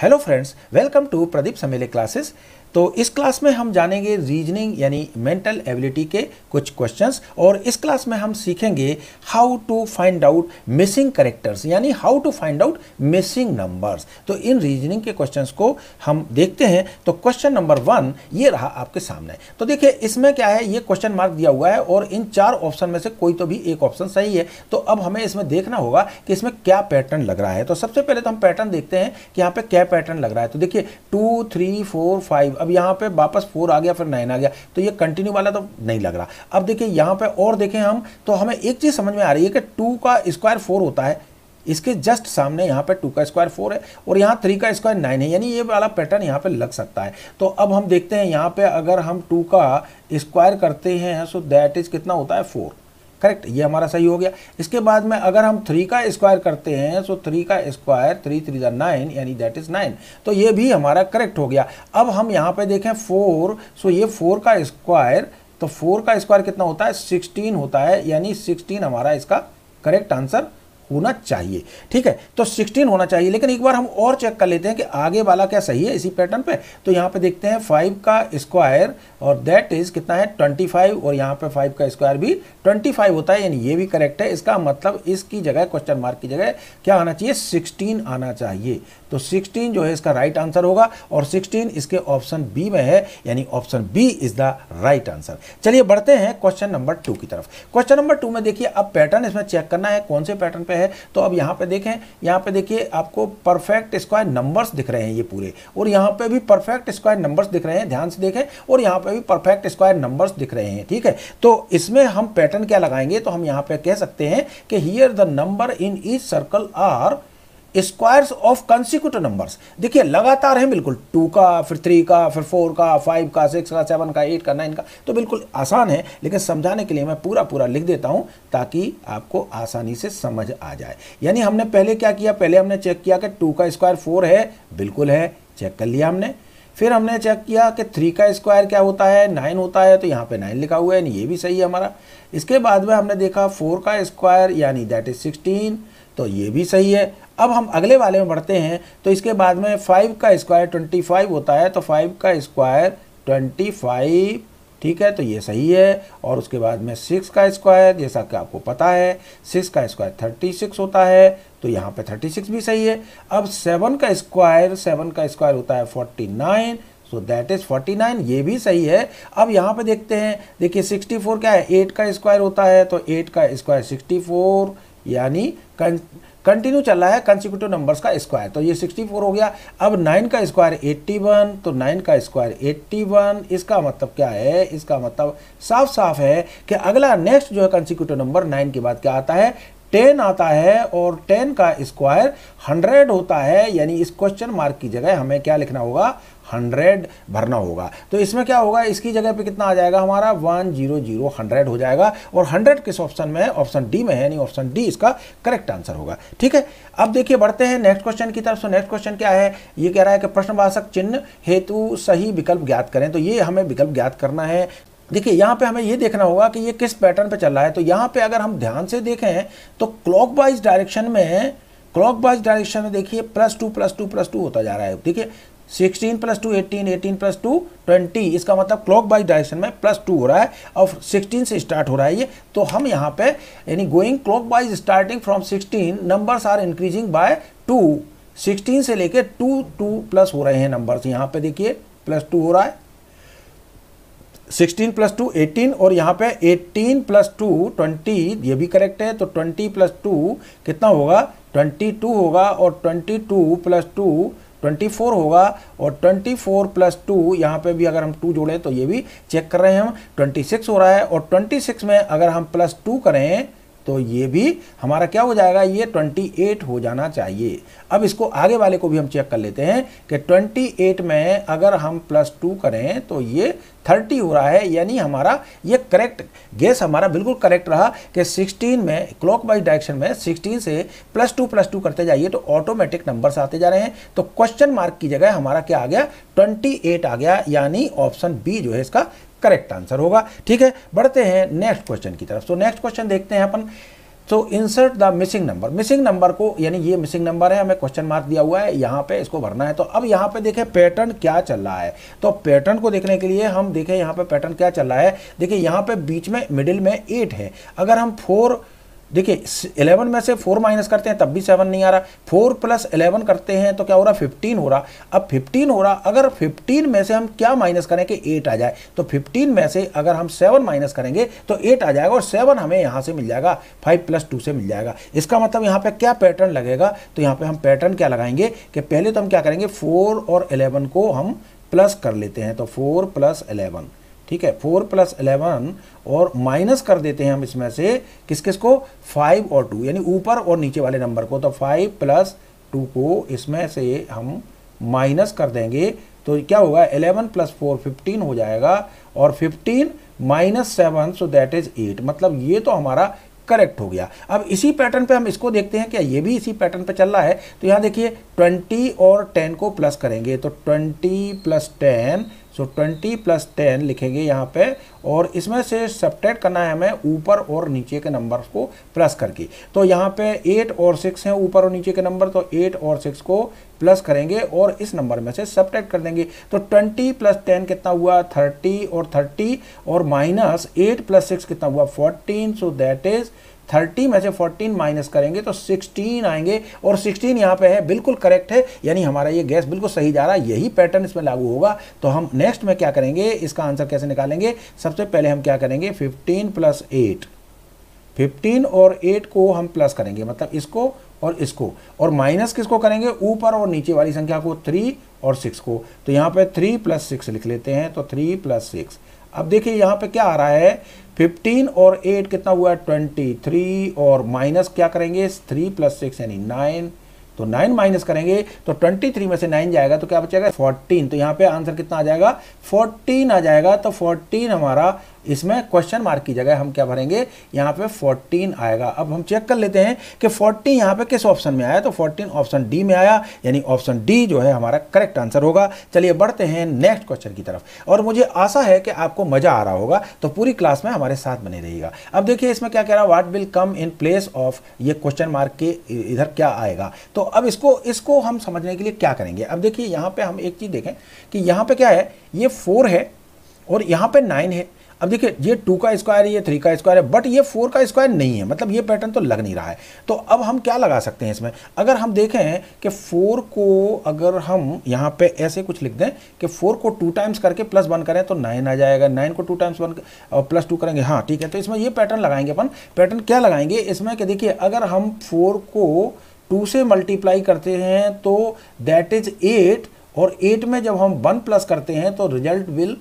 hello friends welcome to Pradeep Samele classes तो इस class में हम जानेंगे रीजनिंग यानी मेंटल एबिलिटी के कुछ क्वेश्चंस और इस क्लास में हम सीखेंगे how to find out missing characters यानी how to find out missing numbers तो इन रीजनिंग के क्वेश्चंस को हम देखते हैं तो क्वेश्चन नंबर वन ये रहा आपके सामने तो देखिए इसमें क्या है ये क्वेश्चन मार्क दिया हुआ है और इन चार ऑप्शन में से कोई तो भी एक ऑप्शन सही है तो अब हमें इसमें देखना होगा कि इसमें क्या पैटर्न लग रहा है तो सबसे पहले तो हम पैटर्न देखते हैं कि यहाँ पर क्या पैटर्न लग रहा है तो देखिए टू थ्री फोर फाइव अब यहाँ पे वापस फोर आ गया फिर नाइन आ गया तो ये कंटिन्यू वाला तो नहीं लग रहा अब देखिए यहाँ पे और देखें हम तो हमें एक चीज़ समझ में आ रही है कि टू का स्क्वायर फोर होता है इसके जस्ट सामने यहाँ पे टू का स्क्वायर फोर है और यहाँ थ्री का स्क्वायर नाइन है यानी ये वाला पैटर्न यहाँ पे लग सकता है तो अब हम देखते हैं यहाँ पे अगर हम टू का स्क्वायर करते हैं सो दैट इज़ कितना होता है फोर करेक्ट ये हमारा सही हो गया इसके बाद में अगर हम थ्री का स्क्वायर करते हैं सो तो थ्री का स्क्वायर थ्री थ्री जो नाइन यानी दैट इज़ नाइन तो ये भी हमारा करेक्ट हो गया अब हम यहाँ पे देखें फोर सो ये फोर का स्क्वायर तो फोर का स्क्वायर कितना होता है सिक्सटीन होता है यानी सिक्सटीन हमारा इसका करेक्ट आंसर होना चाहिए ठीक है तो 16 होना चाहिए लेकिन एक बार हम और चेक कर लेते हैं कि आगे वाला क्या सही है इसी पैटर्न पे तो यहाँ पे देखते हैं फाइव का स्क्वायर और दैट इज़ कितना है 25 और यहाँ पे फाइव का स्क्वायर भी 25 होता है यानी ये भी करेक्ट है इसका मतलब इसकी जगह क्वेश्चन मार्क की जगह क्या आना चाहिए सिक्सटीन आना चाहिए तो 16 जो है इसका राइट आंसर होगा और 16 इसके ऑप्शन बी में है यानी option B is the right answer चलिए बढ़ते हैं क्वेश्चन नंबर टू की तरफ क्वेश्चन नंबर टू में देखिए अब पैटर्न इसमें चेक करना है कौन से पैटर्न पे है तो अब यहाँ पे देखें यहाँ पे देखिए आपको परफेक्ट स्क्वायर नंबर्स दिख रहे हैं ये पूरे और यहाँ पे भी परफेक्ट स्क्वायर नंबर्स दिख रहे हैं ध्यान से देखें और यहाँ पे भी परफेक्ट स्क्वायर नंबर्स दिख रहे हैं ठीक है तो इसमें हम पैटर्न क्या लगाएंगे तो हम यहाँ पे कह सकते हैं कि here the number in each circle are squares of consecutive numbers देखिए लगातार है बिल्कुल टू का फिर थ्री का फिर फोर का फाइव का सिक्स का सेवन का एट का नाइन का तो बिल्कुल आसान है लेकिन समझाने के लिए मैं पूरा पूरा लिख देता हूं ताकि आपको आसानी से समझ आ जाए यानी हमने पहले क्या किया पहले हमने चेक किया कि टू का स्क्वायर फोर है बिल्कुल है चेक कर लिया हमने फिर हमने चेक किया कि थ्री का स्क्वायर क्या होता है नाइन होता है तो यहाँ पे नाइन लिखा हुआ है ये भी सही है हमारा इसके बाद में हमने देखा फोर का स्क्वायर यानी दैट इज सिक्सटीन तो ये भी सही है अब हम अगले वाले में बढ़ते हैं तो इसके बाद में फाइव का स्क्वायर ट्वेंटी फाइव होता है तो फाइव का स्क्वायर ट्वेंटी फाइव ठीक है तो ये सही है और उसके बाद में सिक्स का स्क्वायर जैसा कि आपको पता है सिक्स का स्क्वायर थर्टी सिक्स होता है तो यहाँ पे थर्टी सिक्स भी सही है अब सेवन का स्क्वायर सेवन का स्क्वायर होता है forty nine so that is forty nine ये भी सही है अब यहाँ पे देखते हैं देखिए सिक्सटी फोर क्या है एट का स्क्वायर होता है तो एट का स्क्वायर सिक्सटी फोर यानी कंटिन्यू चल रहा है कंसिक्यूटिव नंबर्स का स्क्वायर तो ये 64 हो गया अब 9 का स्क्वायर 81 तो 9 का स्क्वायर 81 इसका मतलब क्या है इसका मतलब साफ साफ है कि अगला नेक्स्ट जो है कंसिक्यूटिव नंबर 9 के बाद क्या आता है टेन आता है और टेन का स्क्वायर हंड्रेड होता है यानी इस क्वेश्चन मार्क की जगह हमें क्या लिखना होगा हंड्रेड भरना होगा तो इसमें क्या होगा इसकी जगह पे कितना आ जाएगा हमारा वन जीरो जीरो हंड्रेड हो जाएगा और हंड्रेड किस ऑप्शन में है ऑप्शन डी में है यानी ऑप्शन डी इसका करेक्ट आंसर होगा ठीक है अब देखिए बढ़ते हैं नेक्स्ट क्वेश्चन की तरफ से नेक्स्ट क्वेश्चन क्या है ये कह रहा है कि प्रश्नवाचक चिन्ह हेतु सही विकल्प ज्ञात करें तो ये हमें विकल्प ज्ञात करना है देखिए यहाँ पे हमें ये देखना होगा कि ये किस पैटर्न पे चल रहा है तो यहाँ पे अगर हम ध्यान से देखें तो क्लॉकवाइज डायरेक्शन में क्लॉकवाइज डायरेक्शन में देखिए plus two plus two plus two होता जा रहा है देखिए sixteen plus two eighteen eighteen plus two twenty इसका मतलब क्लॉक बाइज डायरेक्शन में प्लस टू हो रहा है और सिक्सटीन से स्टार्ट हो रहा है ये तो हम यहाँ पे यानी going clockwise starting from sixteen numbers are increasing by two sixteen से लेके टू टू प्लस हो रहे हैं नंबर्स यहाँ पे देखिए प्लस टू हो रहा है सिक्सटीन प्लस टू एटीन और यहाँ पे एटीन प्लस टू ट्वेंटी ये भी करेक्ट है तो ट्वेंटी प्लस टू कितना होगा ट्वेंटी टू होगा और twenty two plus two twenty four होगा और ट्वेंटी फोर प्लस टू यहाँ पर भी अगर हम टू जोड़ें तो ये भी चेक कर रहे हैं हम ट्वेंटी सिक्स हो रहा है और ट्वेंटी सिक्स में अगर हम प्लस टू करें तो ये भी हमारा क्या हो जाएगा ये 28 हो जाना चाहिए अब इसको आगे वाले को भी हम चेक कर लेते हैं कि 28 में अगर हम प्लस टू करें तो ये 30 हो रहा है यानी हमारा ये करेक्ट गेस हमारा बिल्कुल करेक्ट रहा कि 16 में क्लॉकवाइज डायरेक्शन में 16 से प्लस टू प्लस टू करते जाइए तो ऑटोमेटिक नंबर्स आते जा रहे हैं तो क्वेश्चन मार्क की जगह हमारा क्या आ गया 28 आ गया यानी ऑप्शन बी जो है इसका करेक्ट आंसर होगा ठीक है बढ़ते हैं नेक्स्ट क्वेश्चन की तरफ तो नेक्स्ट क्वेश्चन देखते हैं अपन तो insert the missing number missing number को यानी ये मिसिंग नंबर है हमें क्वेश्चन मार्क दिया हुआ है यहाँ पे इसको भरना है तो अब यहाँ पे देखें पैटर्न क्या चल रहा है तो पैटर्न को देखने के लिए हम देखें यहाँ पे पैटर्न क्या चल रहा है देखिए यहाँ पे बीच में मिडिल में एट है अगर हम फोर देखिए इलेवन में से फोर माइनस करते हैं तब भी सेवन नहीं आ रहा फोर प्लस इलेवन करते हैं तो क्या हो रहा फिफ्टीन हो रहा अब फिफ्टीन हो रहा अगर फिफ्टीन में से हम क्या माइनस करें कि एट आ जाए तो फिफ्टीन में से अगर हम सेवन माइनस करेंगे तो एट आ जाएगा और सेवन हमें यहाँ से मिल जाएगा फाइव प्लस टू से मिल जाएगा इसका मतलब यहाँ पर क्या पैटर्न लगेगा तो यहाँ पर हम पैटर्न क्या लगाएंगे कि पहले तो हम क्या करेंगे फोर और इलेवन को हम प्लस कर लेते हैं तो फोर प्लस इलेवन ठीक है फोर प्लस इलेवन और माइनस कर देते हैं हम इसमें से किस किस को फाइव और टू यानी ऊपर और नीचे वाले नंबर को तो फाइव प्लस टू को इसमें से हम माइनस कर देंगे तो क्या होगा एलेवन प्लस फोर फिफ्टीन हो जाएगा और fifteen minus seven so that is eight मतलब ये तो हमारा करेक्ट हो गया अब इसी पैटर्न पे हम इसको देखते हैं क्या ये भी इसी पैटर्न पे चल रहा है तो यहाँ देखिए 20 और 10 को प्लस करेंगे तो 20 plus ten so twenty plus ten लिखेंगे यहाँ पे और इसमें से सपरेट करना है हमें ऊपर और नीचे के नंबर को प्लस करके तो यहाँ पे एट और सिक्स हैं ऊपर और नीचे के नंबर तो एट और सिक्स को प्लस करेंगे और इस नंबर में से सपरेट कर देंगे तो ट्वेंटी प्लस टेन कितना हुआ थर्टी और थर्टी और माइनस एट प्लस सिक्स कितना हुआ fourteen so that is thirty में से फोर्टीन माइनस करेंगे तो सिक्सटीन आएंगे और सिक्सटीन यहाँ पे है बिल्कुल करेक्ट है यानी हमारा ये गैस बिल्कुल सही जा रहा है यही पैटर्न इसमें लागू होगा तो हम नेक्स्ट में क्या करेंगे इसका आंसर कैसे निकालेंगे सबसे पहले हम क्या करेंगे फिफ्टीन प्लस एट फिफ्टीन और एट को हम प्लस करेंगे मतलब इसको और इसको और माइनस किसको करेंगे ऊपर और नीचे वाली संख्या को थ्री और सिक्स को तो यहाँ पे थ्री प्लस सिक्स लिख लेते हैं तो थ्री प्लस सिक्स अब देखिए यहाँ पे क्या आ रहा है 15 और 8 कितना हुआ है 23 और माइनस क्या करेंगे 3 प्लस सिक्स यानी 9 तो 9 माइनस करेंगे तो 23 में से 9 जाएगा तो क्या बचेगा 14 तो यहाँ पे आंसर कितना आ जाएगा 14 आ जाएगा तो 14 हमारा इसमें क्वेश्चन मार्क की जगह हम क्या भरेंगे यहाँ पे 14 आएगा अब हम चेक कर लेते हैं कि 14 यहाँ पे किस ऑप्शन में आया तो 14 ऑप्शन डी में आया यानी ऑप्शन डी जो है हमारा करेक्ट आंसर होगा चलिए बढ़ते हैं नेक्स्ट क्वेश्चन की तरफ और मुझे आशा है कि आपको मजा आ रहा होगा तो पूरी क्लास में हमारे साथ बने रहेगा अब देखिए इसमें क्या कह रहा है what will come in place of ये क्वेश्चन मार्क के इधर क्या आएगा तो अब इसको इसको हम समझने के लिए क्या करेंगे अब देखिए यहाँ पर हम एक चीज़ देखें कि यहाँ पर क्या है ये फोर है और यहाँ पर नाइन है अब देखिए ये टू का स्क्वायर है ये थ्री का स्क्वायर है बट ये फोर का स्क्वायर नहीं है मतलब ये पैटर्न तो लग नहीं रहा है तो अब हम क्या लगा सकते हैं इसमें अगर हम देखें कि फोर को अगर हम यहाँ पे ऐसे कुछ लिख दें कि फोर को टू टाइम्स करके प्लस वन करें तो नाइन आ जाएगा नाइन को two times one plus two करेंगे हाँ ठीक है तो इसमें ये पैटर्न लगाएंगे अपन पैटर्न क्या लगाएंगे इसमें कि देखिए अगर हम फोर को टू से मल्टीप्लाई करते हैं तो दैट इज एट और एट में जब हम वन प्लस करते हैं तो result will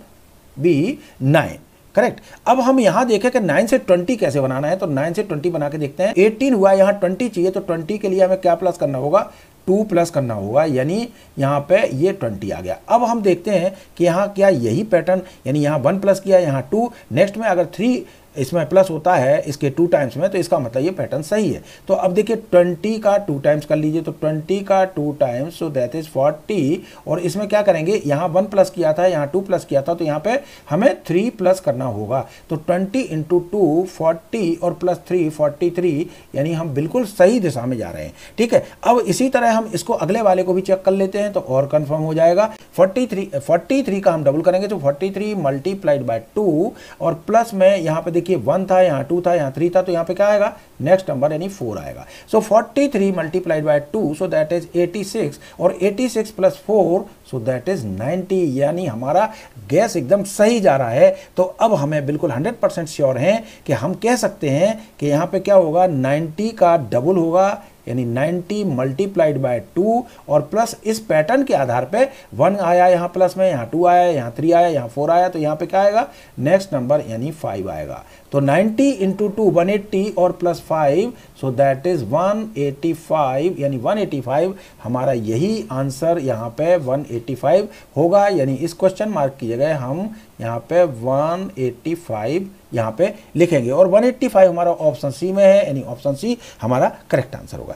be nine correct अब हम यहां देखें कि नाइन से ट्वेंटी कैसे बनाना है तो नाइन से ट्वेंटी बना के देखते हैं एटीन हुआ यहां ट्वेंटी चाहिए तो ट्वेंटी के लिए हमें क्या प्लस करना होगा टू प्लस करना होगा यानी यहाँ पे ये ट्वेंटी आ गया अब हम देखते हैं कि यहाँ क्या यही पैटर्न यानी यहाँ वन प्लस किया यहाँ टू नेक्स्ट में अगर थ्री इसमें प्लस होता है इसके टू टाइम्स में तो इसका मतलब ये पैटर्न सही है तो अब देखिए ट्वेंटी का टू टाइम्स कर लीजिए तो ट्वेंटी का two times so that is forty और इसमें क्या करेंगे यहाँ वन प्लस किया था यहाँ टू प्लस किया था तो यहाँ पे हमें थ्री प्लस करना होगा तो ट्वेंटी इंटू टू फोर्टी और प्लस थ्री फोर्टी थ्री यानी हम बिल्कुल सही दिशा में जा रहे हैं ठीक है अब इसी तरह हम इसको अगले वाले को भी चेक कर लेते हैं तो और कन्फर्म हो जाएगा फोर्टी थ्री फोर्टी थ्री का हम डबल करेंगे तो forty three multiplied by two और प्लस में यहाँ पर देखिए देखिए वन था यहाँ टू था यहाँ थ्री था तो यहाँ पे क्या आएगा नेक्स्ट नंबर यानी फोर आएगा so forty three multiplied by two so that is eighty six और eighty six plus four so that is ninety यानी हमारा गैस एकदम सही जा रहा है तो अब हमें बिल्कुल हंड्रेड परसेंट श्योर हैं कि हम कह सकते हैं कि यहाँ पे क्या होगा नाइन्टी का डबल होगा यानी 90 मल्टीप्लाइड बाय टू और प्लस इस पैटर्न के आधार पे वन आया यहाँ प्लस में यहाँ टू आया यहाँ थ्री आया यहाँ फोर आया तो यहाँ पे क्या आएगा नेक्स्ट नंबर यानी 5 आएगा तो 90 इंटू टू वन और plus five so that is 185 यानी 185 हमारा यही आंसर यहाँ पे 185 होगा यानी इस क्वेश्चन मार्क की जगह हम यहाँ पे 185 यहाँ पे लिखेंगे और 185 हमारा ऑप्शन सी में है यानी ऑप्शन सी हमारा करेक्ट आंसर होगा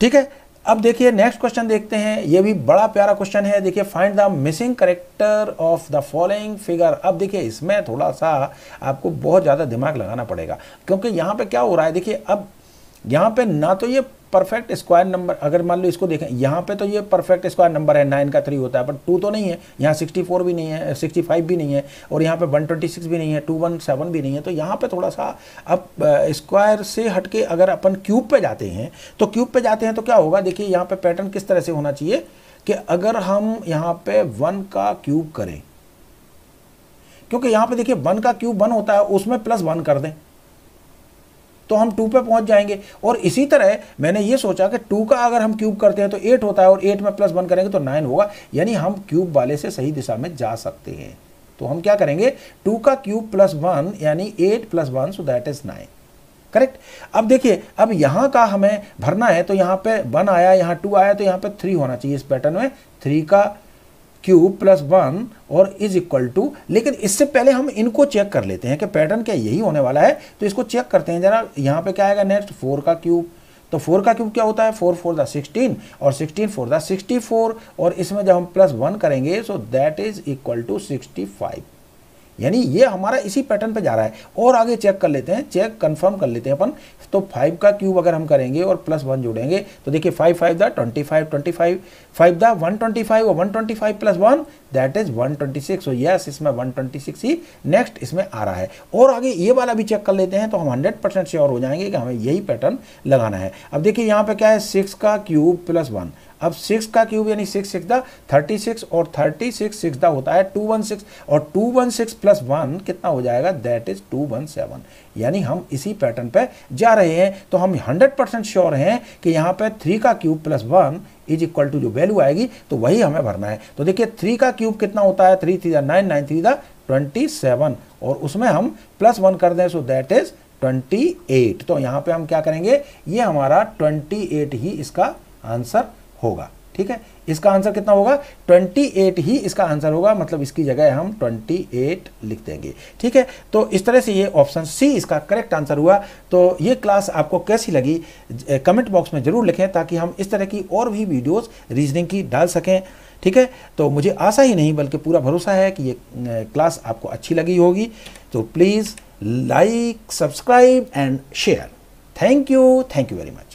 ठीक है अब देखिए नेक्स्ट क्वेश्चन देखते हैं ये भी बड़ा प्यारा क्वेश्चन है देखिए find the missing character of the following figure अब देखिए इसमें थोड़ा सा आपको बहुत ज़्यादा दिमाग लगाना पड़ेगा क्योंकि यहाँ पर क्या हो रहा है देखिए अब यहाँ पे ना तो ये परफेक्ट स्क्वायर नंबर अगर मान लो इसको देखें यहाँ पे तो ये परफेक्ट स्क्वायर नंबर है नाइन का थ्री होता है बट टू तो नहीं है यहाँ सिक्सटी फोर भी नहीं है सिक्सटी फाइव भी नहीं है और यहाँ पे वन ट्वेंटी सिक्स भी नहीं है टू वन सेवन भी नहीं है तो यहाँ पे थोड़ा सा अब स्क्वायर से हट के अगर अपन क्यूब पे जाते हैं तो क्यूब पे जाते हैं तो क्या होगा देखिए यहाँ पर पैटर्न किस तरह से होना चाहिए कि अगर हम यहाँ पर वन का क्यूब करें क्योंकि यहाँ पर देखिए वन का क्यूब वन होता है उसमें प्लस वन कर दें तो हम टू पे पहुंच जाएंगे और इसी तरह मैंने ये सोचा कि टू का अगर हम क्यूब करते हैं तो एट होता है और एट में प्लस वन करेंगे तो नाइन होगा यानी हम क्यूब वाले से सही दिशा में जा सकते हैं तो हम क्या करेंगे टू का क्यूब प्लस वन यानी eight plus one so that is nine correct अब देखिए अब यहां का हमें भरना है तो यहां पे वन आया यहां टू आया तो यहां पे थ्री होना चाहिए इस पैटर्न में थ्री का क्यूब प्लस वन और इज इक्वल टू लेकिन इससे पहले हम इनको चेक कर लेते हैं कि पैटर्न क्या यही होने वाला है तो इसको चेक करते हैं जरा यहाँ पे क्या आएगा नेक्स्ट फोर का क्यूब तो फोर का क्यूब क्या होता है फोर फोर द सिक्सटीन और sixteen four the sixty four और इसमें जब हम प्लस वन करेंगे so that is equal to sixty five यानी ये हमारा इसी पैटर्न पे जा रहा है और आगे चेक कर लेते हैं चेक कंफर्म कर लेते हैं अपन तो फाइव का क्यूब अगर हम करेंगे और प्लस वन जोड़ेंगे तो देखिए five five the twenty five twenty five five the one twenty five और one twenty five plus one that is 126 so yes इसमें 126 ही नेक्स्ट इसमें आ रहा है और आगे ये वाला भी चेक कर लेते हैं तो हम 100 परसेंट श्योर हो जाएंगे कि हमें यही पैटर्न लगाना है अब देखिए यहाँ पे क्या है सिक्स का क्यूब प्लस वन अब सिक्स का क्यूब यानी six six the thirty six और थर्टी सिक्स सिक्स दा होता है टू वन सिक्स और two one six plus one कितना हो जाएगा that is two one seven यानी हम इसी पैटर्न पे जा रहे हैं तो हम 100 परसेंट श्योर हैं कि यहाँ पे थ्री का cube plus one is equal to जो वैल्यू आएगी तो वही हमें भरना है तो देखिए थ्री का क्यूब कितना होता है three three the nine nine three the twenty seven और उसमें हम प्लस वन कर दें so that is twenty eight तो यहाँ पे हम क्या करेंगे ये हमारा ट्वेंटी एट ही इसका आंसर होगा ठीक है इसका आंसर कितना होगा 28 ही इसका आंसर होगा मतलब इसकी जगह हम 28 लिख देंगे ठीक है तो इस तरह से ये ऑप्शन सी इसका करेक्ट आंसर हुआ तो ये क्लास आपको कैसी लगी कमेंट बॉक्स में ज़रूर लिखें ताकि हम इस तरह की और भी वीडियोस रीजनिंग की डाल सकें ठीक है तो मुझे आशा ही नहीं बल्कि पूरा भरोसा है कि ये क्लास आपको अच्छी लगी होगी तो please like subscribe and share thank you thank you very much